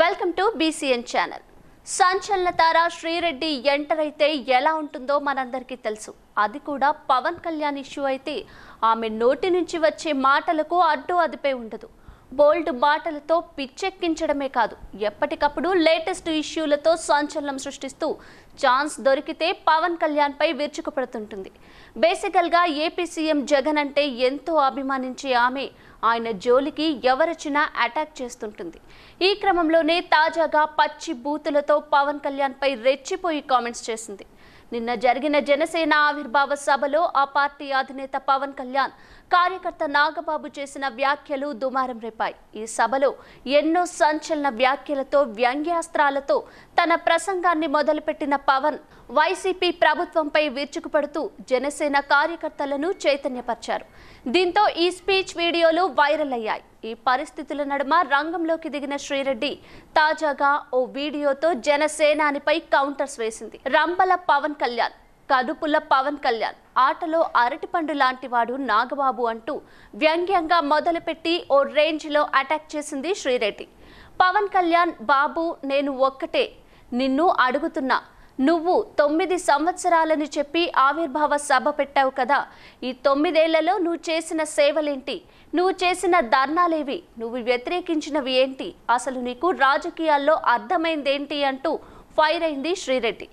welcome to BCN channel సంచలన తార Sri Reddy enter అయితే ఎలా ఉంటుందో మనందరికీ తెలుసు అది కూడా పవన్ కళ్యాణ్ ఇష్యూ అయితే ఆమె నోటి నుంచి వచ్చే మాటలకు అడ్డు అదిపే ఉండదు బోల్డ్ మాటలతో పిచ్చెక్కించడమే కాదు ఎప్పటికప్పుడు లేటెస్ట్ ఇష్యూలతో సంచలనం సృష్టిస్తూ ఛాన్స్ దొరికితే పవన్ కళ్యాణ్పై విరుచుకుపడుతుంటుంది బేసికల్గా ఏపీ సీఎం జగన్ అంటే ఎంతో అభిమానించే ఆమె ఆయన జోలికి ఎవరొచ్చినా అటాక్ చేస్తుంటుంది ఈ క్రమంలోనే తాజాగా పచ్చి బూతులతో పవన్ కళ్యాణ్పై రెచ్చిపోయి కామెంట్స్ చేసింది నిన్న జరిగిన జనసేన ఆవిర్భావ సభలో ఆ పార్టీ అధినేత పవన్ కళ్యాణ్ కార్యకర్త నాగబాబు చేసిన వ్యాఖ్యలు దుమారం రేపాయి ఈ సభలో ఎన్నో సంచలన వ్యాఖ్యలతో వ్యంగ్యాస్త్రాలతో తన ప్రసంగాన్ని మొదలుపెట్టిన పవన్ వైసీపీ ప్రభుత్వంపై విరుచుకుపడుతూ జనసేన కార్యకర్తలను చైతన్యపరిచారు దీంతో ఈ స్పీచ్ వీడియోలు వైరల్ అయ్యాయి ఈ పరిస్థితుల నడుమ రంగంలోకి దిగిన శ్రీరెడ్డి తాజాగా ఓ వీడియోతో జనసేనానిపై కౌంటర్స్ వేసింది రంబల పవన్ కళ్యాణ్ కడుపుల పవన్ కళ్యాణ్ ఆటలో అరటిపండు లాంటివాడు నాగబాబు అంటూ వ్యంగ్యంగా మొదలుపెట్టి ఓ రేంజ్లో అటాక్ చేసింది శ్రీరెడ్డి పవన్ కళ్యాణ్ బాబు నేను ఒక్కటే నిన్ను అడుగుతున్నా నువ్వు తొమ్మిది సంవత్సరాలని చెప్పి ఆవిర్భావ సభ పెట్టావు కదా ఈ తొమ్మిదేళ్లలో నువ్వు చేసిన సేవలేంటి నువ్వు చేసిన ధర్నాలేవి నువ్వు వ్యతిరేకించినవి ఏంటి అసలు నీకు రాజకీయాల్లో అర్థమైందేంటి అంటూ ఫైర్ అయింది శ్రీరెడ్డి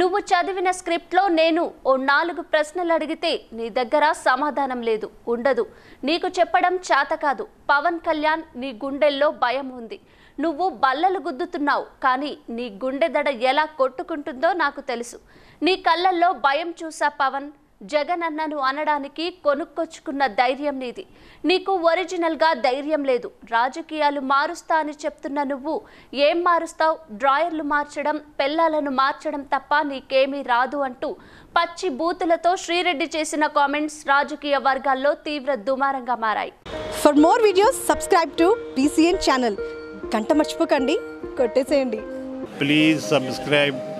నువ్వు చదివిన స్క్రిప్ట్లో నేను ఓ నాలుగు ప్రశ్నలు అడిగితే నీ దగ్గర సమాధానం లేదు ఉండదు నీకు చెప్పడం చేత కాదు పవన్ కళ్యాణ్ నీ గుండెల్లో భయం ఉంది నువ్వు బల్లలు గుద్దుతున్నావు కానీ నీ గుండె దడ ఎలా కొట్టుకుంటుందో నాకు తెలుసు నీ కళ్ళల్లో భయం చూసా పవన్ జగన్ అన్నను అనడానికి కొనుక్కొచ్చుకున్న ధైర్యం నీది నీకు ఒరిజినల్గా ధైర్యం లేదు రాజకీయాలు మారుస్తా అని చెప్తున్న నువ్వు ఏం మారుస్తావు డ్రాయర్లు మార్చడం పెళ్ళాలను మార్చడం తప్ప నీకేమీ రాదు అంటూ పచ్చి బూతులతో శ్రీరెడ్డి చేసిన కామెంట్స్ రాజకీయ వర్గాల్లో తీవ్ర దుమారంగా మారాయి for more videos subscribe to channel గంట మర్చిపోకండి కొట్టేసేయండి ప్లీజ్ సబ్స్క్రైబ్